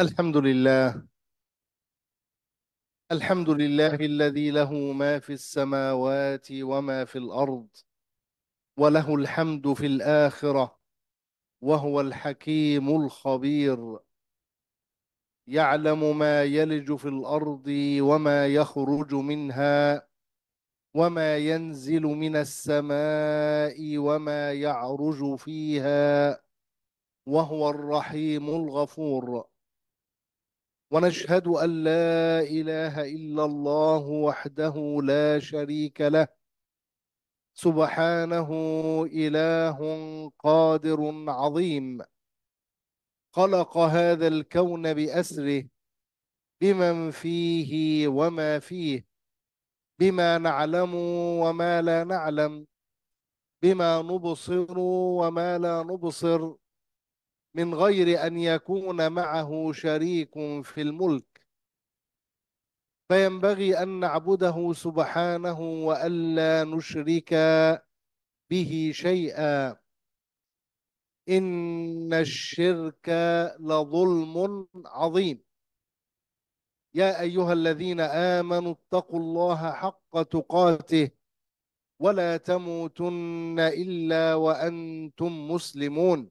الحمد لله الحمد لله الذي له ما في السماوات وما في الأرض وله الحمد في الآخرة وهو الحكيم الخبير يعلم ما يلج في الأرض وما يخرج منها وما ينزل من السماء وما يعرج فيها وهو الرحيم الغفور ونشهد أن لا إله إلا الله وحده لا شريك له سبحانه إله قادر عظيم خلق هذا الكون بأسره بمن فيه وما فيه بما نعلم وما لا نعلم بما نبصر وما لا نبصر من غير أن يكون معه شريك في الملك فينبغي أن نعبده سبحانه وألا نشرك به شيئا إن الشرك لظلم عظيم يا أيها الذين آمنوا اتقوا الله حق تقاته ولا تموتن إلا وأنتم مسلمون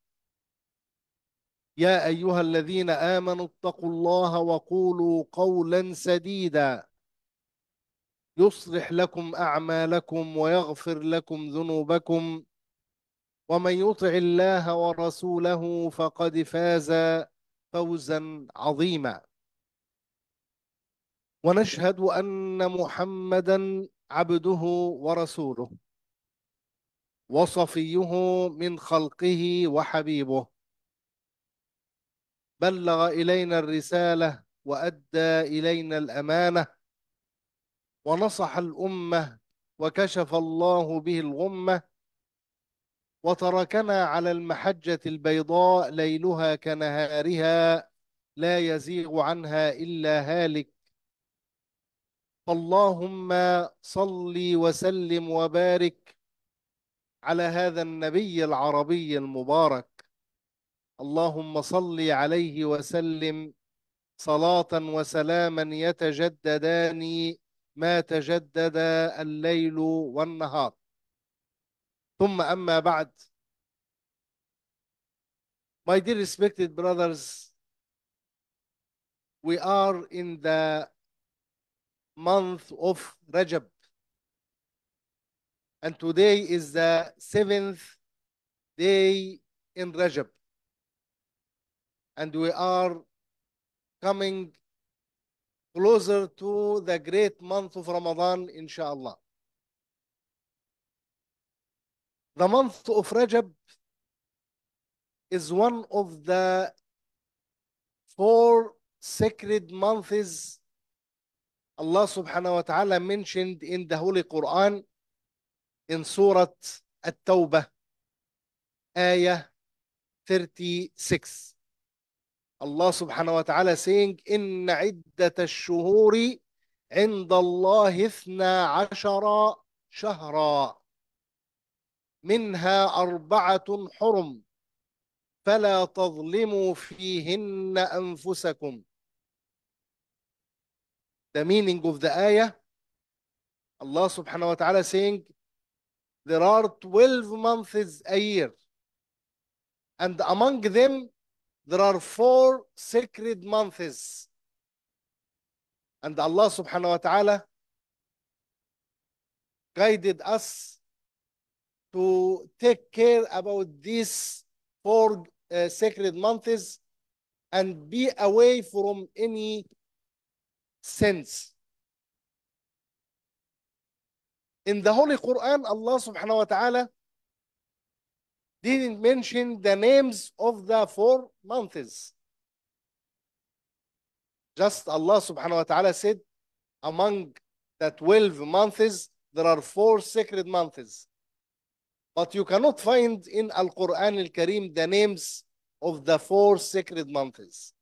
يا أيها الذين آمنوا اتقوا الله وقولوا قولا سديدا يصلح لكم أعمالكم ويغفر لكم ذنوبكم ومن يطع الله ورسوله فقد فاز فوزا عظيما ونشهد أن محمدا عبده ورسوله وصفيه من خلقه وحبيبه بلغ إلينا الرسالة وأدى إلينا الأمانة ونصح الأمة وكشف الله به الغمة وتركنا على المحجة البيضاء ليلها كنهارها لا يزيغ عنها إلا هالك فاللهم صل وسلم وبارك على هذا النبي العربي المبارك اللهم صل عليه وسلم صلاة وسلاما يتجددان ما تجدد الليل والنهار ثم أما بعد My dear respected brothers, we are in the month of Rajab. And today is the seventh day in Rajab. and we are coming closer to the great month of Ramadan, inshallah. The month of Rajab is one of the four sacred months Allah subhanahu wa ta'ala mentioned in the Holy Quran in Surah At-Tawbah, Ayah 36. Allah subhanahu wa ta'ala saying إن عدة الشهور عند الله اثنا عشر شهرا منها أربعة حرم فلا تظلموا فيهن أنفسكم The meaning of the ayah Allah subhanahu wa ta'ala saying there are 12 months a year and among them there are four sacred months. And Allah subhanahu wa ta'ala guided us to take care about these four uh, sacred months and be away from any sins. In the Holy Quran, Allah subhanahu wa ta'ala didn't mention the names of the four months. Just Allah subhanahu wa ta'ala said, among the 12 months, there are four sacred months. But you cannot find in Al Quran Al Kareem the names of the four sacred months.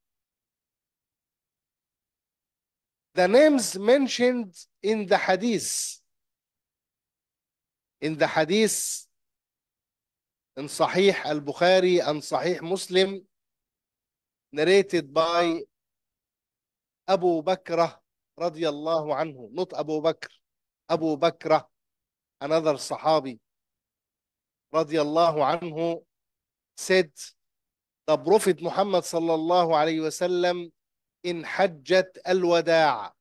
The names mentioned in the hadith, in the hadith in Sahih al-Bukhari and Sahih Muslim narrated by Abu Bakr radiallahu anhu, not Abu Bakr, Abu Bakr, another Sahabi radiallahu anhu said the Prophet Muhammad sallallahu alayhi wasallam in Hajjat al-Wada'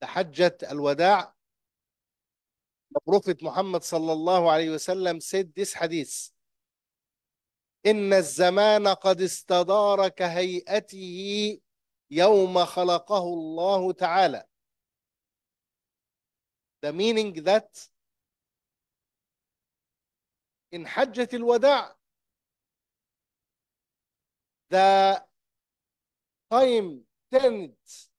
the Hajjat al-Wada' بروفيت محمد صلى الله عليه وسلم said this hadith إن الزمان قد استدار كهيئته يوم خلقه الله تعالى The meaning that in حجة الوداع the time tends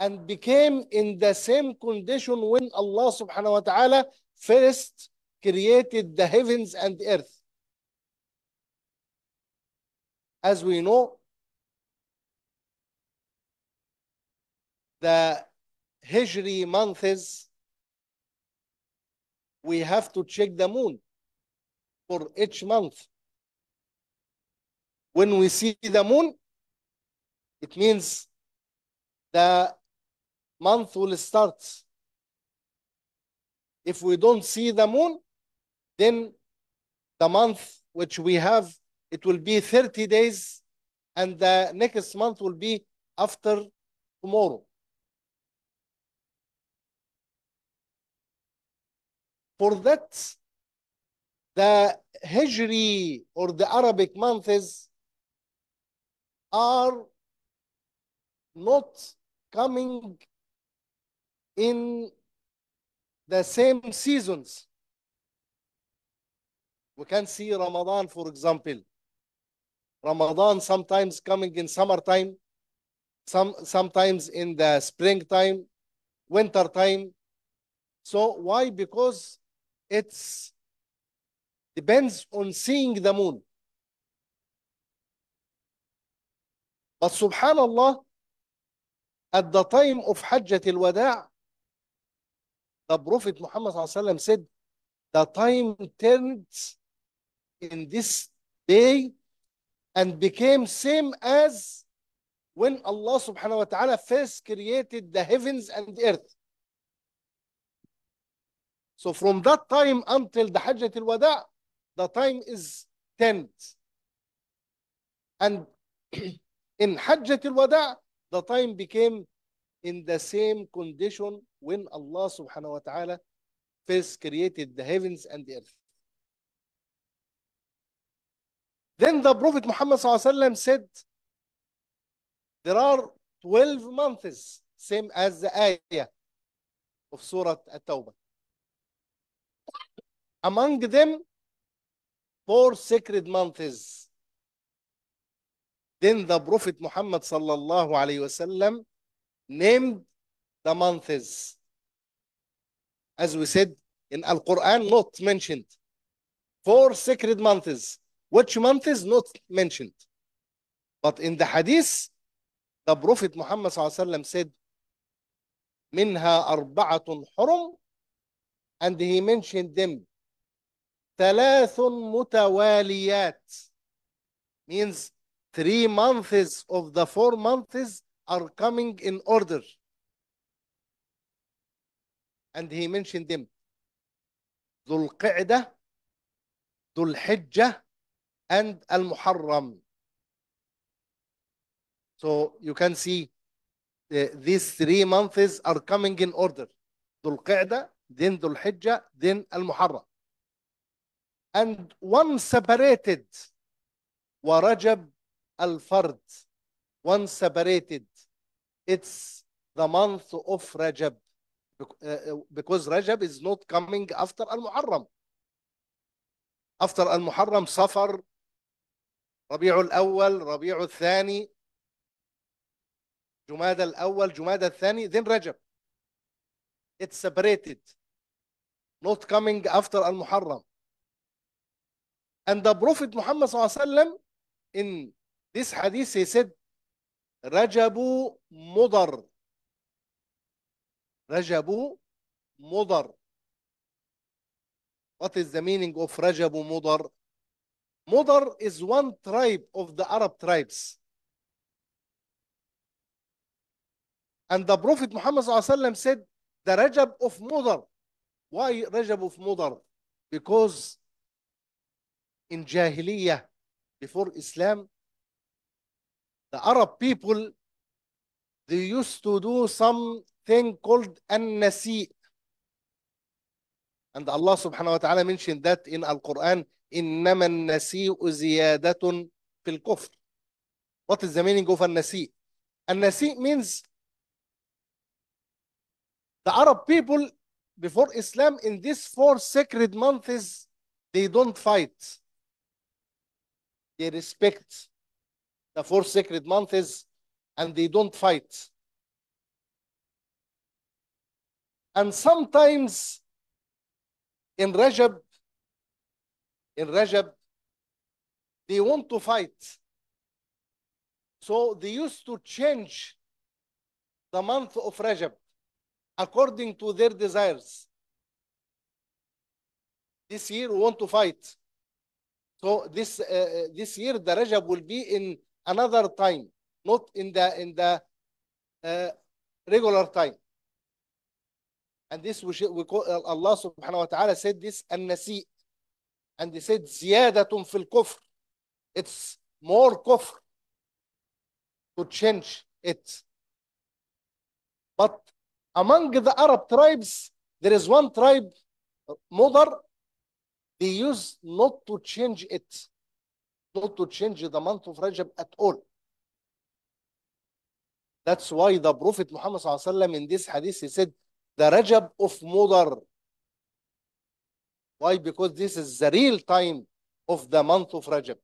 and became in the same condition when Allah subhanahu wa ta'ala first created the heavens and earth. As we know, the Hijri months, we have to check the moon for each month. When we see the moon, it means the month will start. If we don't see the moon, then the month which we have, it will be 30 days, and the next month will be after tomorrow. For that, the Hijri or the Arabic months are not coming in the same seasons. We can see Ramadan, for example. Ramadan sometimes coming in summertime, some, sometimes in the springtime, winter time. So why? Because it depends on seeing the moon. But subhanallah, at the time of Hajjat al-Wada' the Prophet Muhammad said, the time turns in this day and became same as when Allah subhanahu wa ta'ala first created the heavens and the earth. So from that time until the Hajjat al-Wada, the time is turned, And in Hajjat al-Wada, the time became in the same condition when Allah subhanahu wa ta'ala first created the heavens and the earth. Then the Prophet Muhammad said, There are 12 months, same as the ayah of Surah At Tawbah. Among them, four sacred months. Then the Prophet Muhammad sallallahu alayhi sallam named the months. As we said in Al Quran, not mentioned. Four sacred months. Which month is not mentioned? But in the hadith, the Prophet Muhammad said, منها أربعة حرم and he mentioned them. ثلاث متواليات means three months of the four months are coming in order. And he mentioned them. ذو القعدة ذو الحجة and al-Muharram. So you can see uh, these three months are coming in order. ذو القعدة then ذو الحجة then al-Muharram. And one separated al-Fard, one separated It's the month of Rajab because Rajab is not coming after Al-Muharram. After Al-Muharram, Safar, ربيع الأول, ربيع الثاني, جماد الأول, جماد الثاني, then Rajab. It's separated. Not coming after Al-Muharram. And the Prophet Muhammad in this hadith, he said, رجب مضر رجب مضر What is the meaning of رجب مضر? مضر is one tribe of the Arab tribes. And the Prophet Muhammad said, the رجب of مضر Why رجب of مضر Because in جاهلية before Islam, the Arab people, they used to do something called النسيء. And Allah subhanahu wa ta'ala mentioned that in Al-Quran, إنما النسيء زيادة في الكفر. What is the meaning of النسيء? النسيء means the Arab people before Islam in these four sacred months, they don't fight. They respect the four sacred months, and they don't fight. And sometimes in Rajab, in Rajab, they want to fight. So they used to change the month of Rajab according to their desires. This year we want to fight. So this, uh, uh this year the Rajab will be in another time, not in the, in the uh, regular time. And this we, we call, uh, Allah subhanahu wa ta'ala said this and nasi And he said ziyadatun fil kufr. It's more kufr to change it. But among the Arab tribes, there is one tribe, Mudar, they use not to change it not to change the month of Rajab at all. That's why the Prophet Muhammad وسلم in this hadith, he said, the Rajab of Mudar. Why? Because this is the real time of the month of Rajab.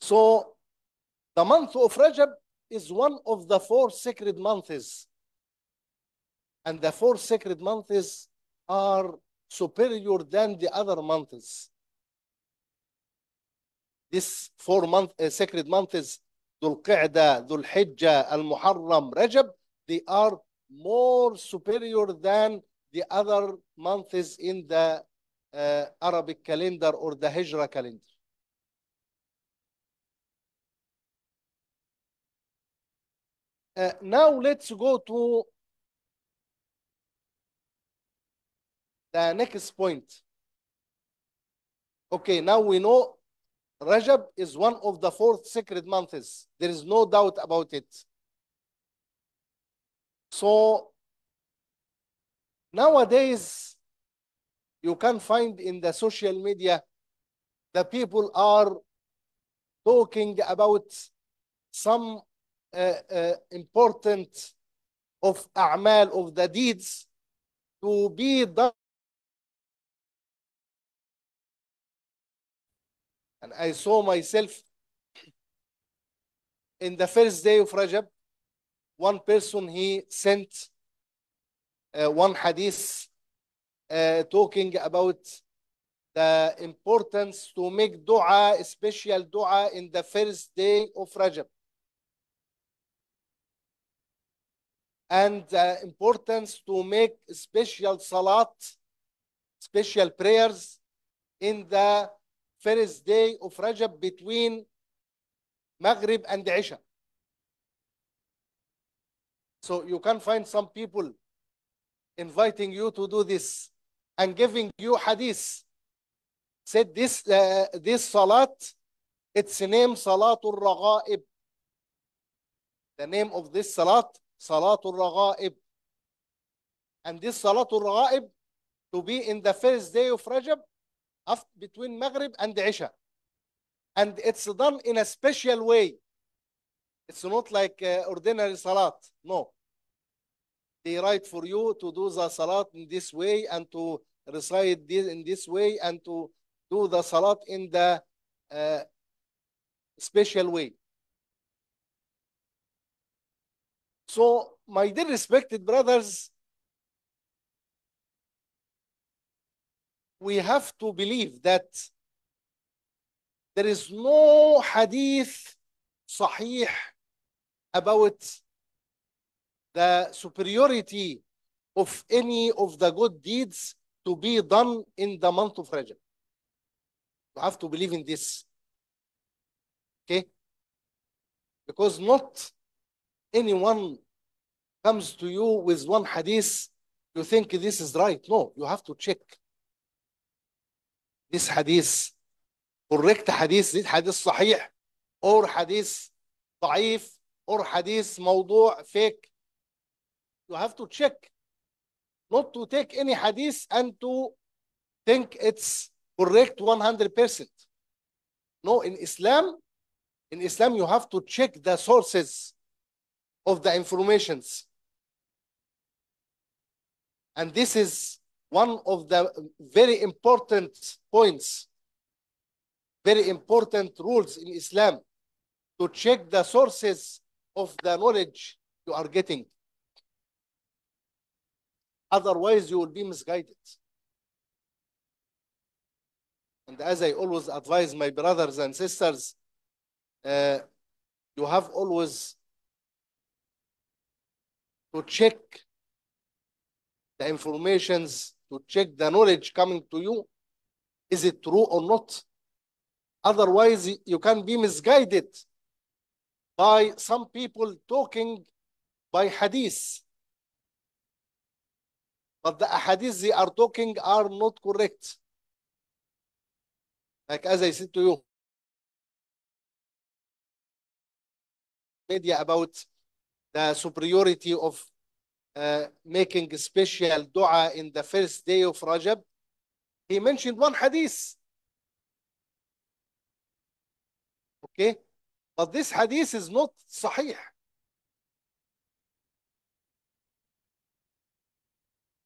So the month of Rajab is one of the four sacred months. And the four sacred months are superior than the other months. This four month, uh, sacred month is Dhul qada Dhul Hijjah, Al Muharram, Rajab. They are more superior than the other months in the uh, Arabic calendar or the Hijra calendar. Uh, now let's go to the next point. Okay, now we know Rajab is one of the four sacred months. There is no doubt about it. So nowadays, you can find in the social media, the people are talking about some uh, uh, important of a'mal, of the deeds to be done And I saw myself in the first day of Rajab, one person he sent uh, one hadith uh, talking about the importance to make dua, special dua in the first day of Rajab. And the uh, importance to make special salat, special prayers in the first day of Rajab between Maghrib and Isha. So you can find some people inviting you to do this and giving you hadith. Said this, uh, this salat, its name Salatul Raghaib. The name of this salat, Salatul Raghaib. And this Salatul Raghaib to be in the first day of Rajab between Maghrib and Isha. And it's done in a special way. It's not like uh, ordinary salat. No. They write for you to do the salat in this way and to recite this in this way and to do the salat in the uh, special way. So, my dear respected brothers, we have to believe that there is no hadith sahih about the superiority of any of the good deeds to be done in the month of Rajab. You have to believe in this. Okay? Because not anyone comes to you with one hadith, you think this is right. No, you have to check. ديس حديث كوريكت حديث دي حديث صحيح اور حديث ضعيف اور حديث موضوع فيك you have to check not to take any hadith and to think it's correct 100%. No, in Islam, in Islam you have to check the sources of the informations. And this is one of the very important points, very important rules in Islam to check the sources of the knowledge you are getting. Otherwise, you will be misguided. And as I always advise my brothers and sisters, uh, you have always to check the informations to check the knowledge coming to you. Is it true or not? Otherwise, you can be misguided by some people talking by hadith. But the hadith they are talking are not correct. Like as I said to you, media about the superiority of uh, making special dua in the first day of Rajab, he mentioned one hadith. Okay? But this hadith is not sahih.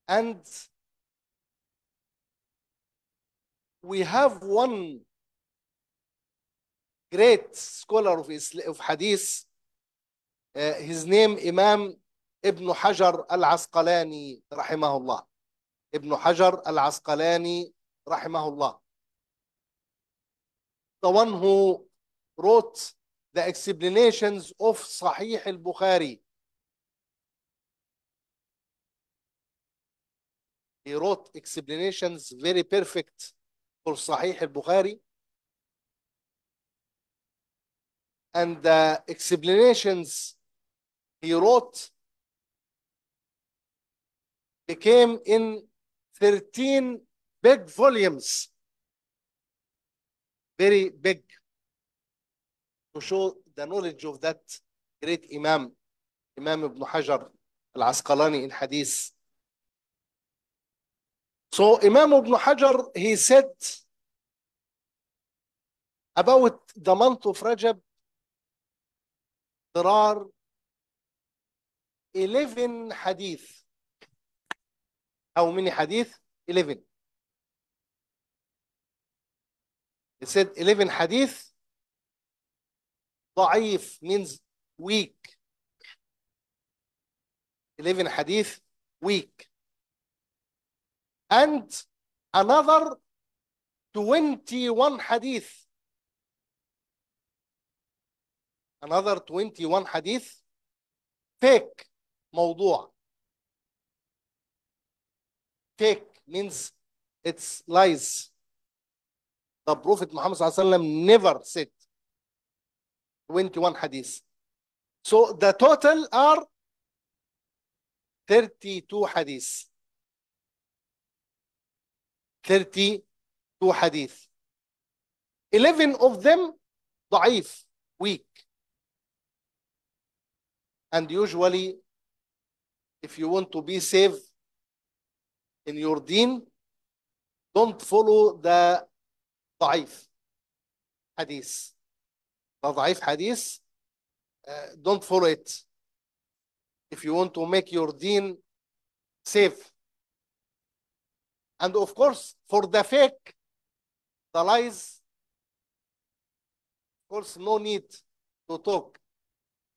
And we have one great scholar of, Islam, of hadith. Uh, his name, Imam ابن حجر العسقلاني رحمه الله ابن حجر العسقلاني رحمه الله the one who wrote the explanations of Sahih al-Bukhari he wrote explanations very perfect for Sahih al-Bukhari and the explanations he wrote became in 13 big volumes. Very big. To show the knowledge of that great Imam, Imam Ibn Hajar al-Asqalani in Hadith. So Imam Ibn Hajar, he said about the month of Rajab, there are 11 hadith how many hadith? 11. It said 11 hadith. Da'if means weak. 11 hadith, weak. And another 21 hadith. Another 21 hadith fake موضوع Fake means it's lies. The Prophet Muhammad never said 21 hadith. So the total are 32 hadith. 32 hadith. 11 of them ضعيف, weak. And usually, if you want to be saved in your deen, don't follow the ضعيف hadith. The ضعيف hadith, uh, don't follow it. If you want to make your deen safe. And of course, for the fake, the lies, of course, no need to talk.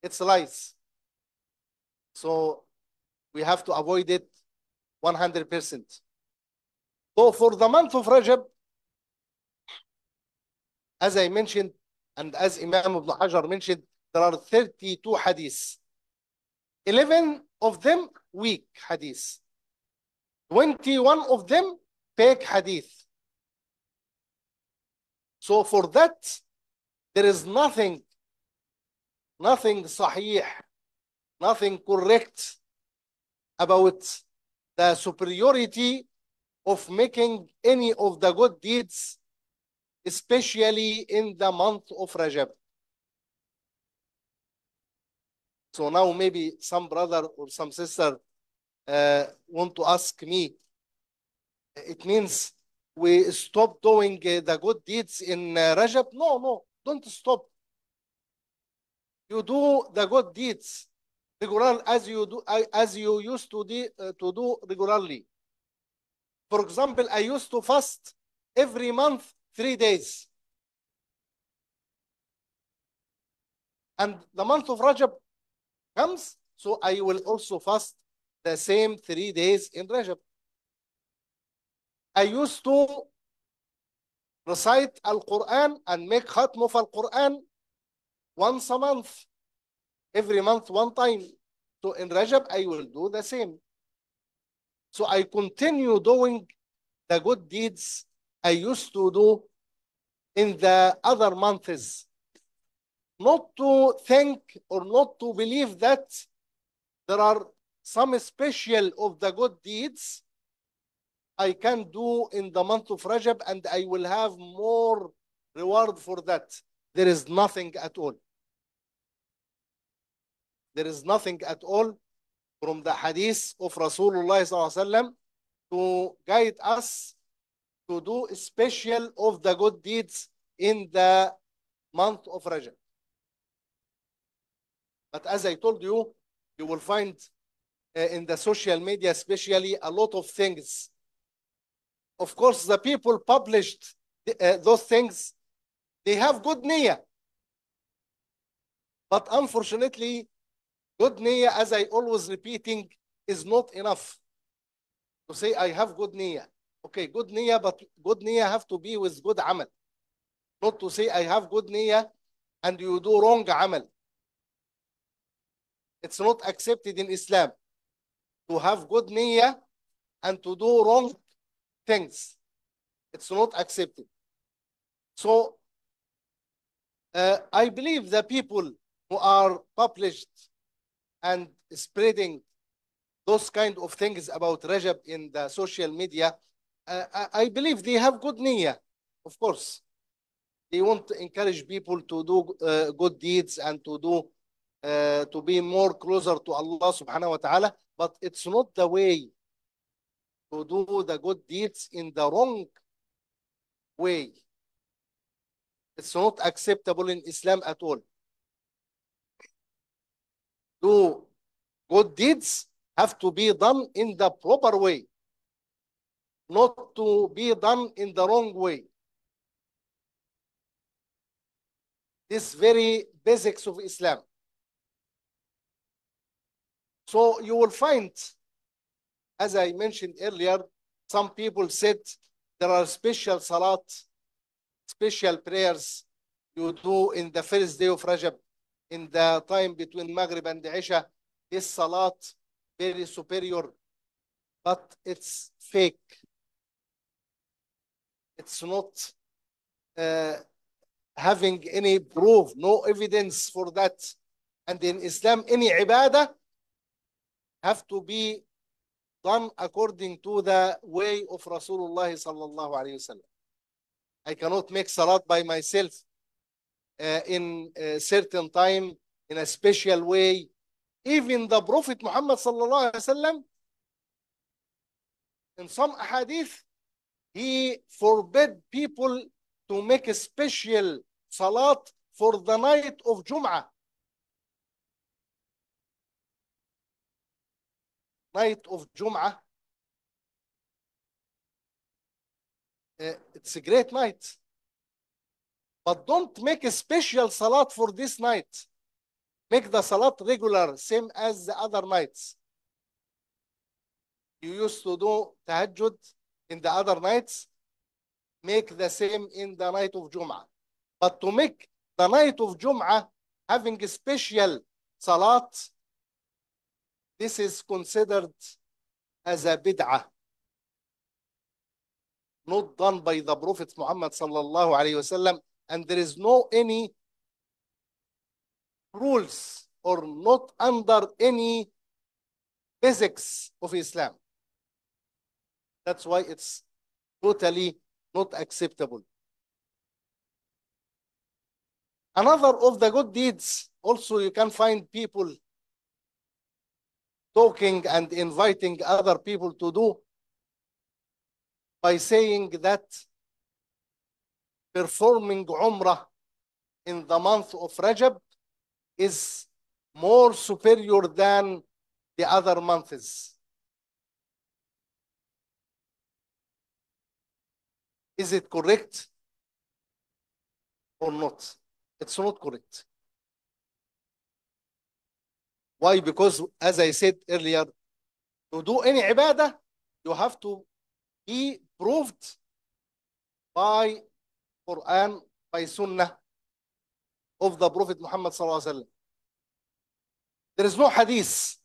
It's lies. So we have to avoid it 100%. So for the month of Rajab, as I mentioned, and as Imam Ibn Hajar mentioned, there are 32 hadiths. 11 of them weak hadith. 21 of them fake hadith. So for that, there is nothing, nothing sahih, nothing correct about the superiority of making any of the good deeds, especially in the month of Rajab. So now maybe some brother or some sister uh, want to ask me, it means we stop doing uh, the good deeds in uh, Rajab? No, no, don't stop. You do the good deeds regular as you do as you used to do, uh, to do regularly. For example, I used to fast every month three days. And the month of Rajab comes, so I will also fast the same three days in Rajab. I used to recite Al Quran and make khatm of Al Quran once a month. every month one time. So in Rajab, I will do the same. So I continue doing the good deeds I used to do in the other months. Not to think or not to believe that there are some special of the good deeds I can do in the month of Rajab and I will have more reward for that. There is nothing at all. There is nothing at all from the hadith of Rasulullah to guide us to do special of the good deeds in the month of Rajab. But as I told you, you will find uh, in the social media especially a lot of things. Of course, the people published uh, those things, they have good niyyah. But unfortunately, Good nia, as I always repeating, is not enough to say I have good nia. Okay, good nia, but good nia have to be with good amal. Not to say I have good nia, and you do wrong amal. It's not accepted in Islam to have good nia and to do wrong things. It's not accepted. So uh, I believe the people who are published and spreading those kind of things about Rajab in the social media, uh, I believe they have good nia. of course. They want to encourage people to do uh, good deeds and to do uh, to be more closer to Allah subhanahu wa ta'ala, but it's not the way to do the good deeds in the wrong way. It's not acceptable in Islam at all do good deeds have to be done in the proper way, not to be done in the wrong way. This very basics of Islam. So you will find, as I mentioned earlier, some people said there are special salat, special prayers you do in the first day of Rajab in the time between Maghrib and Isha is Salat very superior, but it's fake. It's not uh, having any proof, no evidence for that. And in Islam, any ibadah have to be done according to the way of Rasulullah sallallahu alayhi wasallam. I cannot make salat by myself. in a certain time in a special way. Even the Prophet Muhammad صلى الله عليه وسلم in some hadith he forbid people to make a special salat for the night of Jum'ah. Night of Jum'ah. Uh, it's a great night. But don't make a special salat for this night. Make the salat regular, same as the other nights. You used to do tahajjud in the other nights. Make the same in the night of Jum'ah. But to make the night of Jum'ah having a special salat, this is considered as a bid'ah. Not done by the Prophet Muhammad sallallahu alayhi wa sallam and there is no any rules or not under any basics of Islam. That's why it's totally not acceptable. Another of the good deeds, also you can find people talking and inviting other people to do by saying that performing Umrah in the month of Rajab is more superior than the other months. Is it correct or not? It's not correct. Why? Because as I said earlier, to do any ibadah, you have to be proved by Quran by Sunnah of the Prophet Muhammad الله عليه وسلم. There is no hadith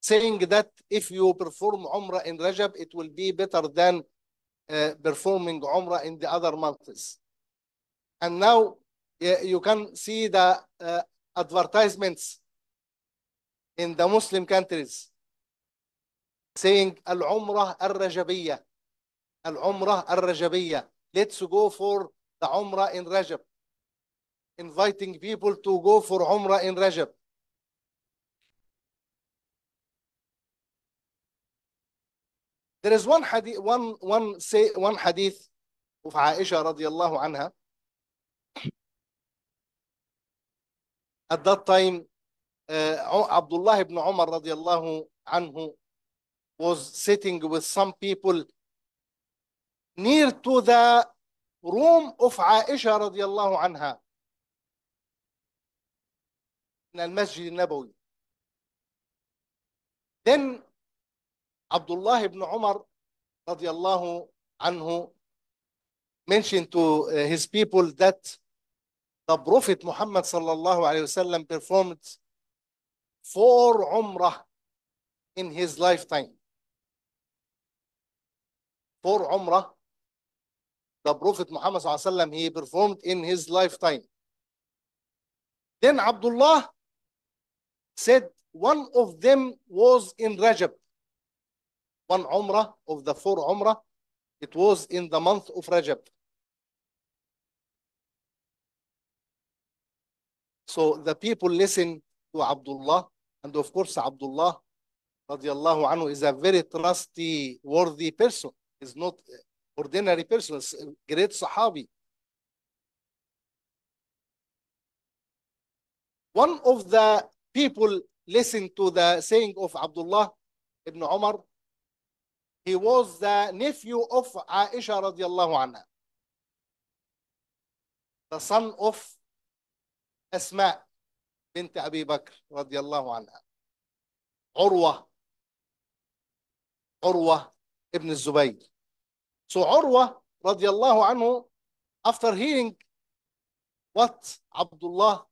saying that if you perform Umrah in Rajab, it will be better than uh, performing Umrah in the other months. And now you can see the uh, advertisements in the Muslim countries saying Al-Umrah Al-Rajabiyya. Al-Umrah Al-Rajabiyya. Let's go for the Umrah in Rajab, inviting people to go for Umrah in Rajab. There is one hadith, one, one, say, one hadith of Aisha radiallahu anha. At that time, uh, Abdullah ibn Umar radiallahu anhu was sitting with some people near to the روم أف عائشة رضي الله عنها من المسجد النبوي Then Abdullah ibn Umar رضي الله عنه mentioned to uh, his people that the Prophet Muhammad صلى الله عليه وسلم performed four umrah in his lifetime. Four umrah the Prophet Muhammad sallam, he performed in his lifetime. Then Abdullah said one of them was in Rajab. One Umrah of the four Umrah, it was in the month of Rajab. So the people listen to Abdullah, and of course Abdullah radiallahu is a very trusty, worthy person. Is not ordinary بيرسون جريت صحابي One of the people listened to the saying of Abdullah ibn Umar. He was the nephew of Aisha radiyallahu anha, the son of Asma bint Abi Bakr radiyallahu anha. Urwa Urwa ibn Zubayr So Urwa radiallahu anhu, after hearing what Abdullah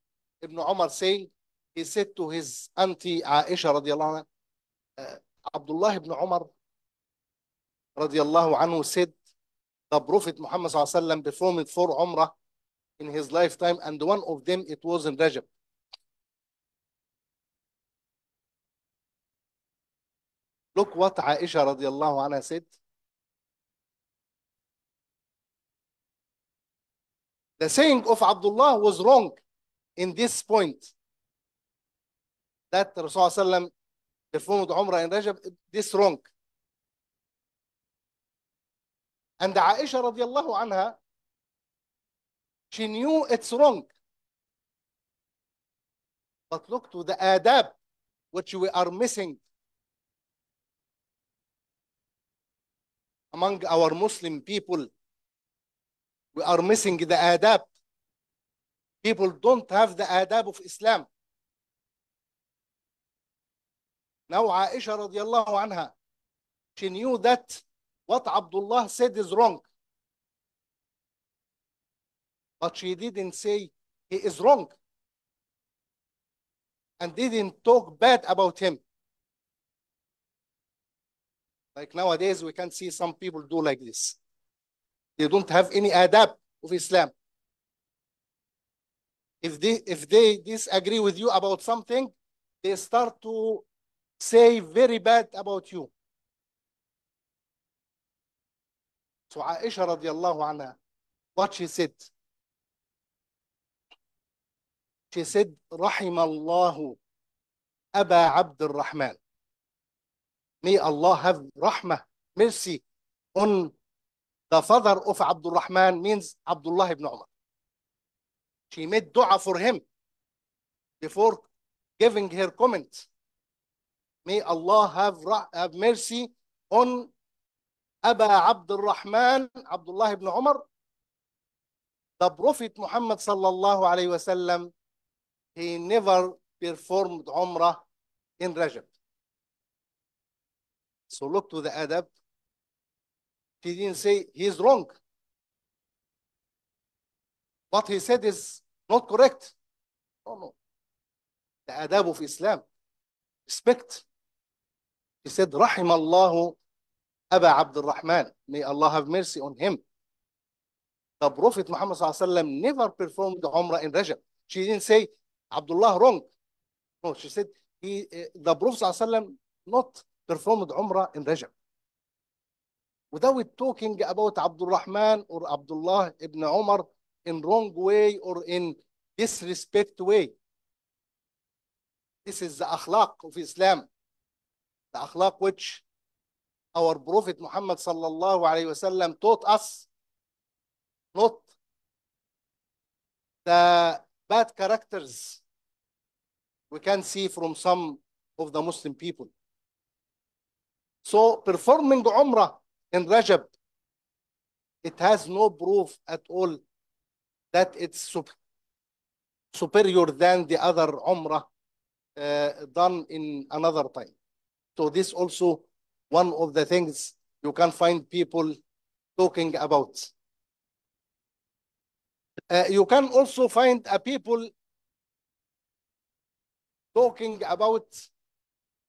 ibn Umar say, he said to his auntie Aisha radiallahu anha, uh, Abdullah ibn Umar radiallahu anhu said, the Prophet Muhammad sallam performed four Umrah in his lifetime, and one of them it was in Rajab. Look what Aisha radiallahu anha said. The saying of Abdullah was wrong in this point. That Rasulullah performed Umrah in Rajab, this wrong. And Aisha radiallahu anha, she knew it's wrong. But look to the adab which we are missing among our Muslim people. We are missing the adab. People don't have the adab of Islam. Now Aisha radiallahu anha, she knew that what Abdullah said is wrong. But she didn't say he is wrong and didn't talk bad about him. Like nowadays, we can see some people do like this. they don't have any adab of Islam. If they if they disagree with you about something, they start to say very bad about you. So Aisha radiallahu anha, what she said. She said, رحم الله أبا عبد الرحمن. May Allah have rahmah, mercy on The father of Abdul Rahman means Abdullah ibn Umar. She made dua for him before giving her comment. May Allah have, have mercy on Aba Abdul Rahman, Abdullah ibn Umar. The Prophet Muhammad sallallahu alayhi sallam, he never performed Umrah in Rajab. So look to the adab he didn't say he is wrong. What he said is not correct. No, no. The adab of Islam. Respect. He said, "Rahim Allahu Abu Abdullah Rahman." May Allah have mercy on him. The Prophet Muhammad never performed the Umrah in Rajab. She didn't say, Abdullah wrong. No, she said, he, uh, the Prophet not performed Umrah in Rajab without talking about Abdul Rahman or Abdullah ibn Umar in wrong way or in disrespect way. This is the akhlaq of Islam. The akhlaq which our Prophet Muhammad sallallahu alayhi wasallam taught us. Not the bad characters we can see from some of the Muslim people. So performing Umrah in Rajab, it has no proof at all that it's superior than the other Umrah uh, done in another time. So this also one of the things you can find people talking about. Uh, you can also find a uh, people talking about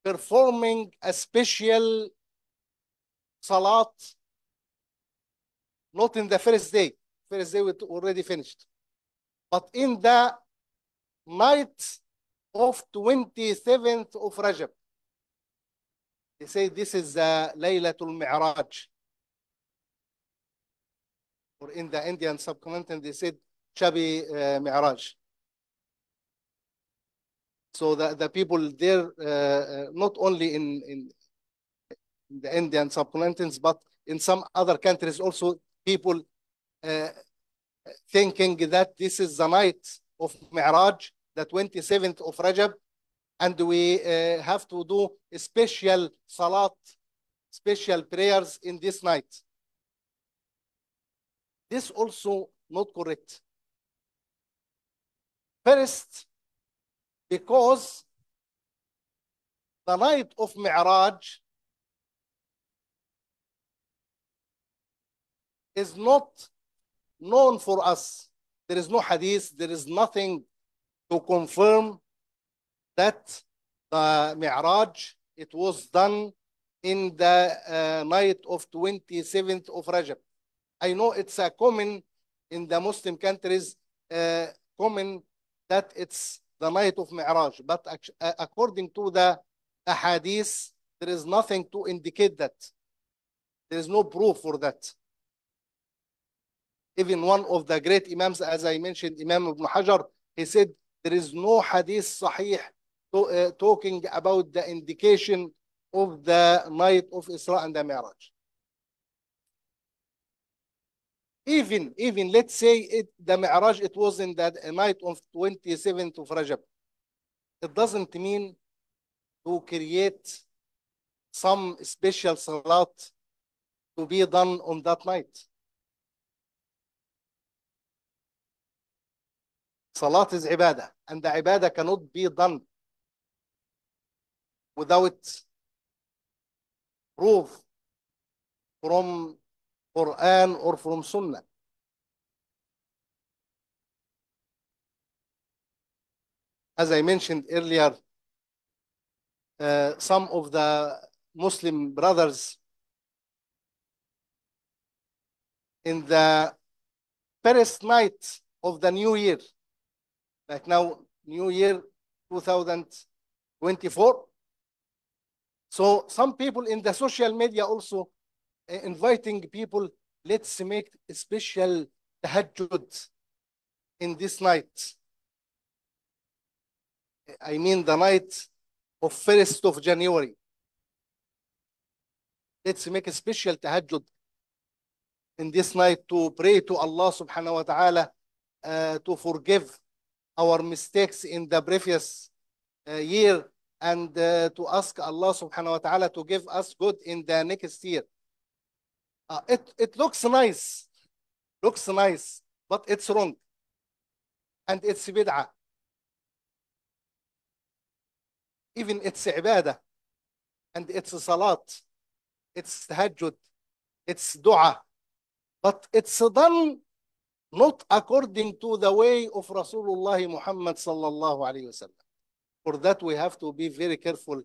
performing a special salat not in the first day. First day we already finished. But in the night of 27th of Rajab. They say this is the Laylatul Mi'raj. Or in the Indian subcontinent, they said Chabi uh, Mi'raj. So the, the people there, uh, uh not only in, in the Indian subcontinent, but in some other countries also people uh, thinking that this is the night of Mi'raj, the 27th of Rajab, and we uh, have to do special salat, special prayers in this night. This also not correct. First, because the night of Mi'raj is not known for us. There is no hadith, there is nothing to confirm that the Mi'raj, it was done in the uh, night of 27th of Rajab. I know it's a common in the Muslim countries, uh, common that it's the night of Mi'raj. But uh, according to the hadith, there is nothing to indicate that. There is no proof for that. Even one of the great Imams, as I mentioned, Imam Ibn Hajar, he said, there is no hadith sahih to, uh, talking about the indication of the night of Isra and the Miraj. Even, even let's say it, the Mi'raj, it was in that night of 27th of Rajab. It doesn't mean to create some special salat to be done on that night. Salat is ibadah, and the ibadah cannot be done without proof from Quran or from Sunnah. As I mentioned earlier, uh, some of the Muslim brothers in the first night of the new year like now new year 2024. So some people in the social media also uh, inviting people, let's make a special tahajjud in this night. Eh, I mean the night of 1st of January. Let's make a special tahajjud in this night to pray to Allah subhanahu wa ta'ala uh, to forgive our mistakes in the previous uh, year and uh, to ask Allah subhanahu wa ta'ala to give us good in the next year. Uh, it, it looks nice, looks nice, but it's wrong. And it's bid'ah. Even it's ibadah, and it's salat, it's tahajjud, it's dua, but it's done not according to the way of Rasulullah Muhammad sallallahu alayhi wasallam. For that, we have to be very careful,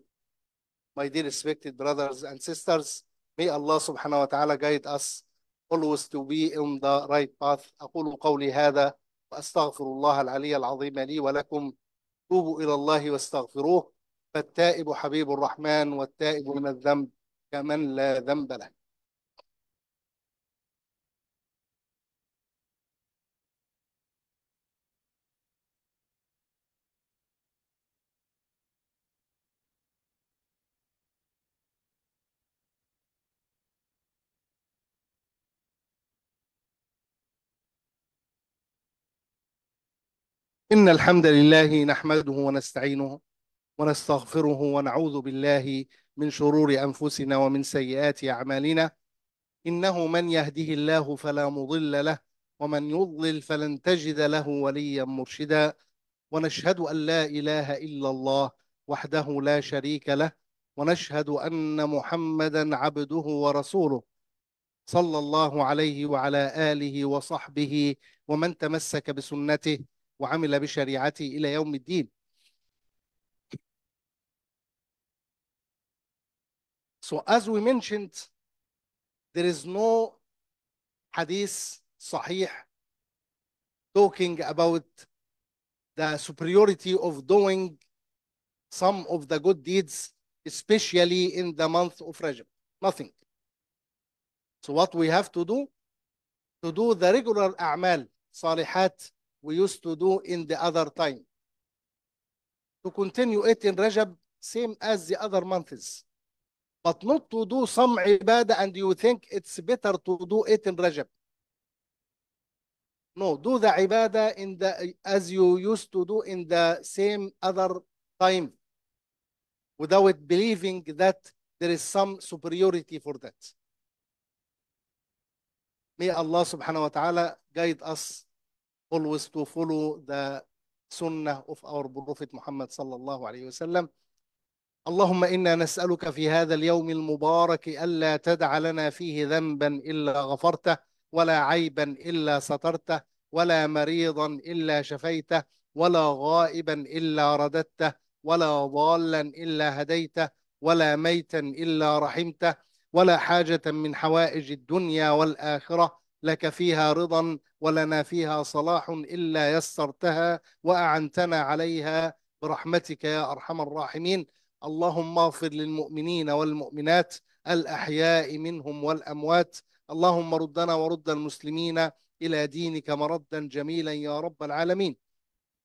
my dear respected brothers and sisters. May Allah subhanahu wa ta'ala guide us always to be on the right path. أقول قولي هذا وأستغفر الله العلي العظيم لي ولكم توبوا إلى الله واستغفروه فالتائب حبيب الرحمن والتائب من الذنب كمن لا ذنب له إن الحمد لله نحمده ونستعينه ونستغفره ونعوذ بالله من شرور أنفسنا ومن سيئات أعمالنا إنه من يهده الله فلا مضل له ومن يضلل فلن تجد له وليا مرشدا ونشهد أن لا إله إلا الله وحده لا شريك له ونشهد أن محمدا عبده ورسوله صلى الله عليه وعلى آله وصحبه ومن تمسك بسنته وعمل بشريعته إلى يوم الدين So as we mentioned, there is no hadith sahih talking about the superiority of doing some of the good deeds, especially in the month of Rajab. Nothing. So what we have to do? To do the regular a'mal, salihat, we used to do in the other time. To continue it in Rajab, same as the other months. But not to do some ibadah and you think it's better to do it in Rajab. No, do the ibadah in the as you used to do in the same other time without believing that there is some superiority for that. May Allah subhanahu wa ta'ala guide us always to follow the sunnah of our Prophet Muhammad صلى الله عليه وسلم اللهم إنا نسألك في هذا اليوم المبارك ألا تدع لنا فيه ذنبا إلا غفرته ولا عيبا إلا سترته ولا مريضا إلا شفيته ولا غائبا إلا رددته ولا ضالا إلا هديته ولا ميتا إلا رحمته ولا حاجة من حوائج الدنيا والآخرة لك فيها رضا ولنا فيها صلاح إلا يسرتها وأعنتنا عليها برحمتك يا أرحم الراحمين اللهم اغفر للمؤمنين والمؤمنات الأحياء منهم والأموات اللهم ردنا ورد المسلمين إلى دينك مردا جميلا يا رب العالمين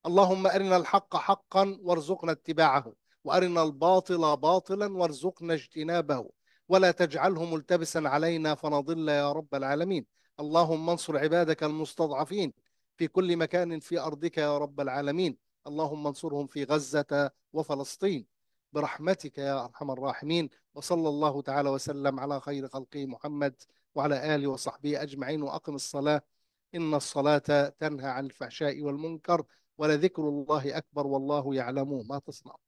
اللهم أرنا الحق حقا وارزقنا اتباعه وأرنا الباطل باطلا وارزقنا اجتنابه ولا تجعله ملتبسا علينا فنضل يا رب العالمين اللهم انصر عبادك المستضعفين في كل مكان في أرضك يا رب العالمين اللهم انصرهم في غزة وفلسطين برحمتك يا أرحم الراحمين وصلى الله تعالى وسلم على خير خلقه محمد وعلى آله وصحبه أجمعين وأقم الصلاة إن الصلاة تنهى عن الفحشاء والمنكر ولذكر الله أكبر والله يعلم ما تصنعون